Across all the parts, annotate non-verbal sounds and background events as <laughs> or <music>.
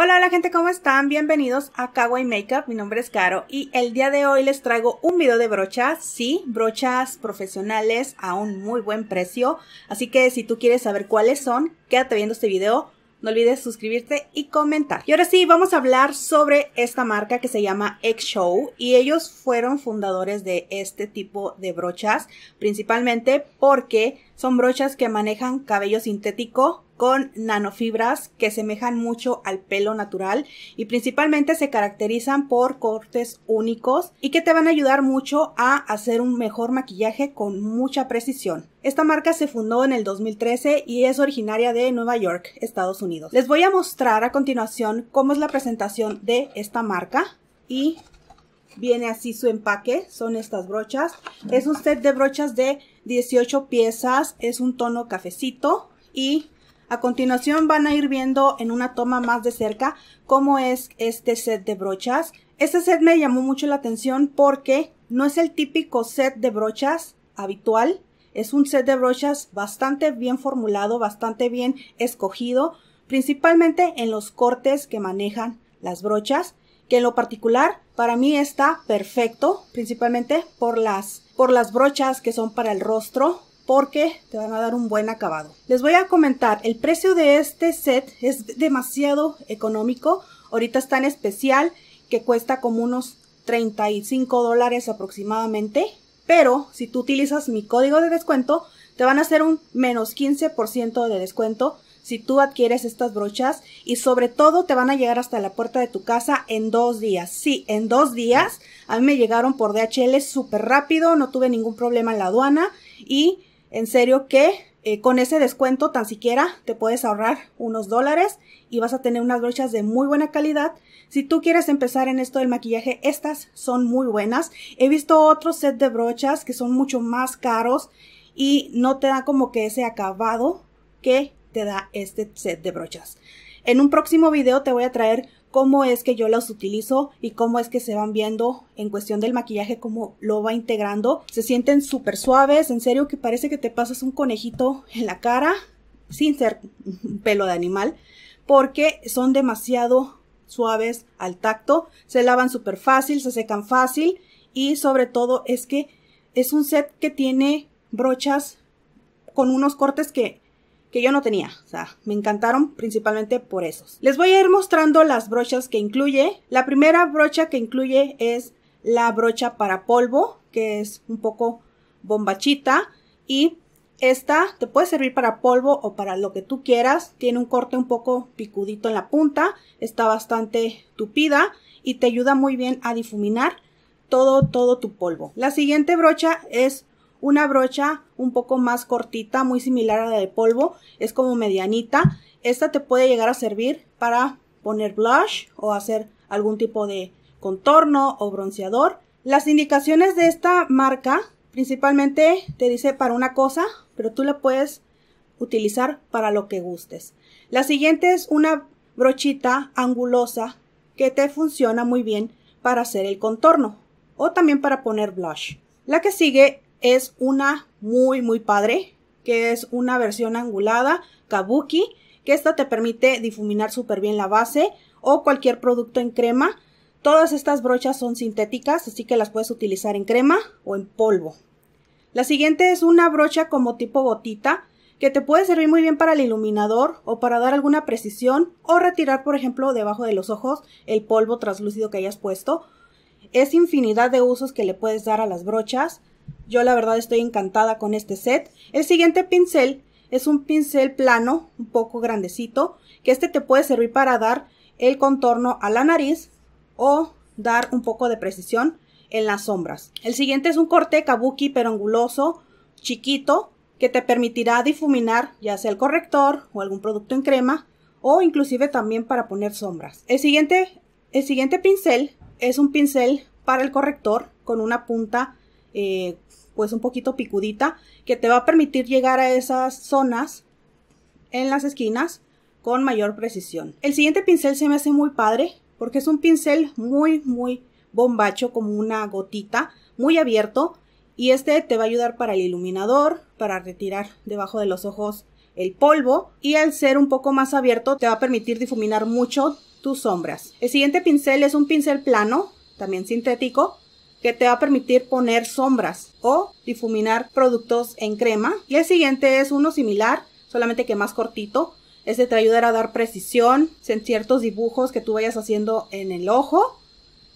Hola, hola gente, ¿cómo están? Bienvenidos a Kawaii Makeup, mi nombre es Caro y el día de hoy les traigo un video de brochas, sí, brochas profesionales a un muy buen precio, así que si tú quieres saber cuáles son, quédate viendo este video, no olvides suscribirte y comentar. Y ahora sí, vamos a hablar sobre esta marca que se llama X Show y ellos fueron fundadores de este tipo de brochas, principalmente porque son brochas que manejan cabello sintético, con nanofibras que semejan mucho al pelo natural y principalmente se caracterizan por cortes únicos y que te van a ayudar mucho a hacer un mejor maquillaje con mucha precisión. Esta marca se fundó en el 2013 y es originaria de Nueva York, Estados Unidos. Les voy a mostrar a continuación cómo es la presentación de esta marca y viene así su empaque, son estas brochas. Es un set de brochas de 18 piezas, es un tono cafecito y a continuación van a ir viendo en una toma más de cerca cómo es este set de brochas. Este set me llamó mucho la atención porque no es el típico set de brochas habitual. Es un set de brochas bastante bien formulado, bastante bien escogido, principalmente en los cortes que manejan las brochas, que en lo particular para mí está perfecto, principalmente por las, por las brochas que son para el rostro, porque te van a dar un buen acabado. Les voy a comentar, el precio de este set es demasiado económico. Ahorita está en especial que cuesta como unos 35 dólares aproximadamente. Pero si tú utilizas mi código de descuento, te van a hacer un menos 15% de descuento si tú adquieres estas brochas y sobre todo te van a llegar hasta la puerta de tu casa en dos días. Sí, en dos días. A mí me llegaron por DHL súper rápido, no tuve ningún problema en la aduana y en serio que eh, con ese descuento tan siquiera te puedes ahorrar unos dólares y vas a tener unas brochas de muy buena calidad. Si tú quieres empezar en esto del maquillaje, estas son muy buenas. He visto otros set de brochas que son mucho más caros y no te da como que ese acabado que te da este set de brochas. En un próximo video te voy a traer cómo es que yo los utilizo y cómo es que se van viendo en cuestión del maquillaje, cómo lo va integrando. Se sienten súper suaves, en serio que parece que te pasas un conejito en la cara, sin ser pelo de animal, porque son demasiado suaves al tacto, se lavan súper fácil, se secan fácil y sobre todo es que es un set que tiene brochas con unos cortes que que yo no tenía. O sea, me encantaron principalmente por esos. Les voy a ir mostrando las brochas que incluye. La primera brocha que incluye es la brocha para polvo, que es un poco bombachita. Y esta te puede servir para polvo o para lo que tú quieras. Tiene un corte un poco picudito en la punta. Está bastante tupida y te ayuda muy bien a difuminar todo, todo tu polvo. La siguiente brocha es una brocha un poco más cortita, muy similar a la de polvo, es como medianita. Esta te puede llegar a servir para poner blush o hacer algún tipo de contorno o bronceador. Las indicaciones de esta marca principalmente te dice para una cosa, pero tú la puedes utilizar para lo que gustes. La siguiente es una brochita angulosa que te funciona muy bien para hacer el contorno o también para poner blush. La que sigue es una muy, muy padre, que es una versión angulada, kabuki, que esta te permite difuminar súper bien la base o cualquier producto en crema. Todas estas brochas son sintéticas, así que las puedes utilizar en crema o en polvo. La siguiente es una brocha como tipo gotita, que te puede servir muy bien para el iluminador o para dar alguna precisión o retirar, por ejemplo, debajo de los ojos el polvo translúcido que hayas puesto. Es infinidad de usos que le puedes dar a las brochas. Yo la verdad estoy encantada con este set. El siguiente pincel es un pincel plano, un poco grandecito, que este te puede servir para dar el contorno a la nariz o dar un poco de precisión en las sombras. El siguiente es un corte kabuki pero anguloso, chiquito, que te permitirá difuminar ya sea el corrector o algún producto en crema o inclusive también para poner sombras. El siguiente, el siguiente pincel es un pincel para el corrector con una punta eh, pues un poquito picudita, que te va a permitir llegar a esas zonas en las esquinas con mayor precisión. El siguiente pincel se me hace muy padre porque es un pincel muy, muy bombacho, como una gotita, muy abierto. Y este te va a ayudar para el iluminador, para retirar debajo de los ojos el polvo. Y al ser un poco más abierto te va a permitir difuminar mucho tus sombras. El siguiente pincel es un pincel plano, también sintético, que te va a permitir poner sombras o difuminar productos en crema. Y el siguiente es uno similar, solamente que más cortito. Este te ayudará a a dar precisión en ciertos dibujos que tú vayas haciendo en el ojo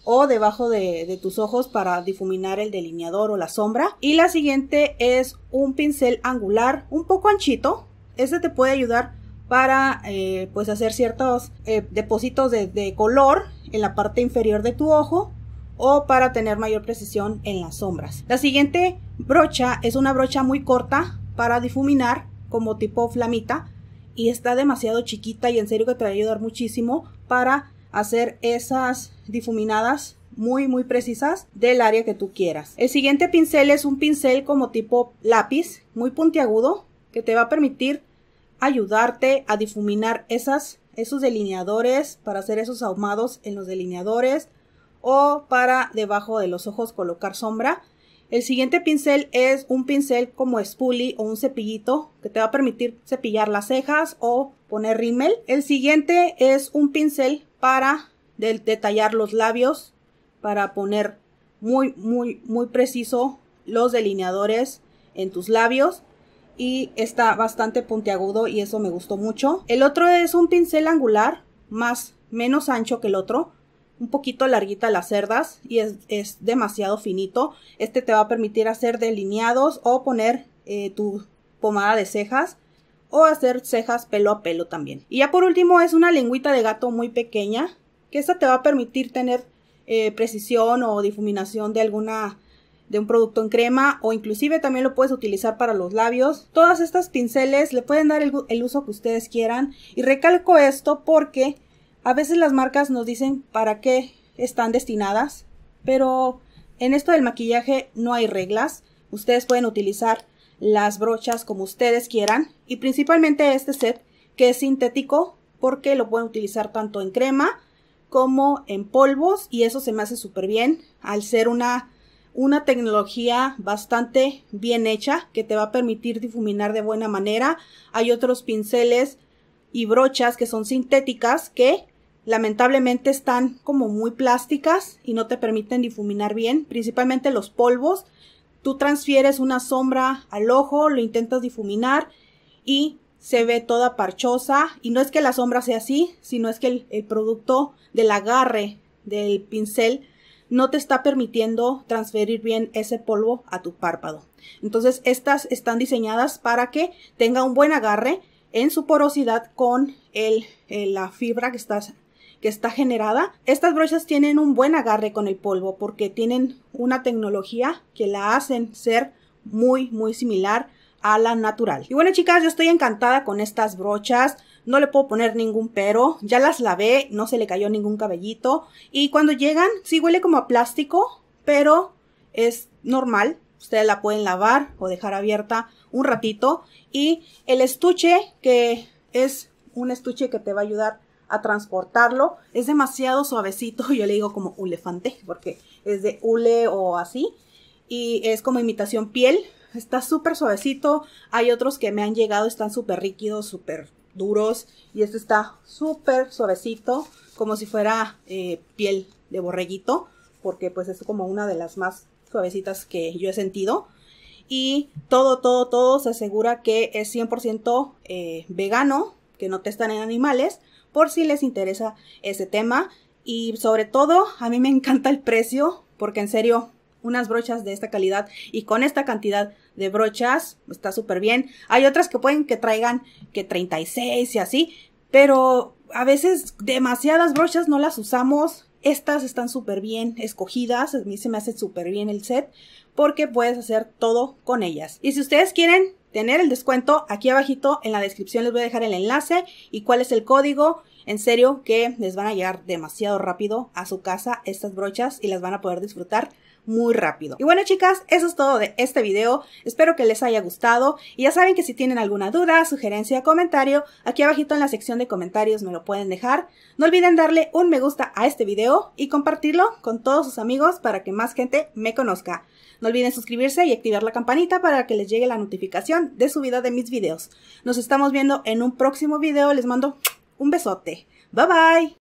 o debajo de, tus ojos para difuminar el delineador o la sombra. Y la siguiente es un pincel angular un poco anchito. Este te puede ayudar para eh, pues hacer ciertos eh, depósitos de color en la parte inferior de tu ojo o para tener mayor precisión en las sombras. La siguiente brocha es una brocha muy corta para difuminar como tipo flamita y está demasiado chiquita y en serio que te va a ayudar muchísimo para hacer esas difuminadas muy muy precisas del área que tú quieras. El siguiente pincel es un pincel como tipo lápiz, muy puntiagudo, que te va a permitir ayudarte a difuminar esas, esos delineadores, para hacer esos ahumados en los delineadores, o para debajo de los ojos colocar sombra. El siguiente pincel es un pincel como spoolie o un cepillito que te va a permitir cepillar las cejas o poner rímel. El siguiente es un pincel para detallar los labios, para poner muy, muy, muy preciso los delineadores en tus labios y está bastante puntiagudo y eso me gustó mucho. El otro es un pincel angular más menos ancho que el otro un poquito larguita las cerdas y es, demasiado finito. Este te va a permitir hacer delineados o poner eh, tu pomada de cejas o hacer cejas pelo a pelo también. Y ya por último es una lengüita de gato muy pequeña que esta te va a permitir tener eh, precisión o difuminación de alguna de un producto en crema o inclusive también lo puedes utilizar para los labios. Todas estas pinceles le pueden dar el uso que ustedes quieran y recalco esto porque a veces las marcas nos dicen para qué están destinadas, pero en esto del maquillaje no hay reglas. Ustedes pueden utilizar las brochas como ustedes quieran y principalmente este set que es sintético porque lo pueden utilizar tanto en crema como en polvos y eso se me hace súper bien al ser una, una tecnología bastante bien hecha que te va a permitir difuminar de buena manera. Hay otros pinceles y brochas que son sintéticas que lamentablemente están como muy plásticas y no te permiten difuminar bien, principalmente los polvos. Tú transfieres una sombra al ojo, lo intentas difuminar y se ve toda parchosa. Y no es que la sombra sea así, sino es que el, producto del agarre del pincel no te está permitiendo transferir bien ese polvo a tu párpado. Entonces estas están diseñadas para que tenga un buen agarre en su porosidad con la fibra que estás que está generada. Estas brochas tienen un buen agarre con el polvo porque tienen una tecnología que la hacen ser muy muy similar a la natural. Y bueno chicas, yo estoy encantada con estas brochas, no le puedo poner ningún pero, ya las lavé, no se le cayó ningún cabellito y cuando llegan sí huele como a plástico, pero es normal, ustedes la pueden lavar o dejar abierta un ratito y el estuche que es un estuche que te va a ayudar a transportarlo. Es demasiado suavecito, <laughs> yo le digo como elefante, porque es de hule o así. Y es como imitación piel, está súper suavecito. Hay otros que me han llegado, están súper ríquidos súper duros. Y este está súper suavecito, como si fuera eh, piel de borreguito, porque pues es como una de las más suavecitas que yo he sentido. Y todo, todo, todo se asegura que es 100% eh, vegano, que no testan en animales, por si les interesa ese tema. Y sobre todo, a mí me encanta el precio, porque en serio, unas brochas de esta calidad y con esta cantidad de brochas está súper bien. Hay otras que pueden que traigan que 36 y así, pero a veces demasiadas brochas no las usamos. Estas están súper bien escogidas, a mí se me hace súper bien el set porque puedes hacer todo con ellas. Y si ustedes quieren tener el descuento, aquí abajito en la descripción les voy a dejar el enlace y cuál es el código. En serio que les van a llegar demasiado rápido a su casa estas brochas y las van a poder disfrutar muy rápido. Y bueno chicas, eso es todo de este video. Espero que les haya gustado. Y ya saben que si tienen alguna duda, sugerencia, comentario, aquí abajito en la sección de comentarios me lo pueden dejar. No olviden darle un me gusta a este video y compartirlo con todos sus amigos para que más gente me conozca. No olviden suscribirse y activar la campanita para que les llegue la notificación de subida de mis videos. Nos estamos viendo en un próximo video. Les mando un besote. Bye bye.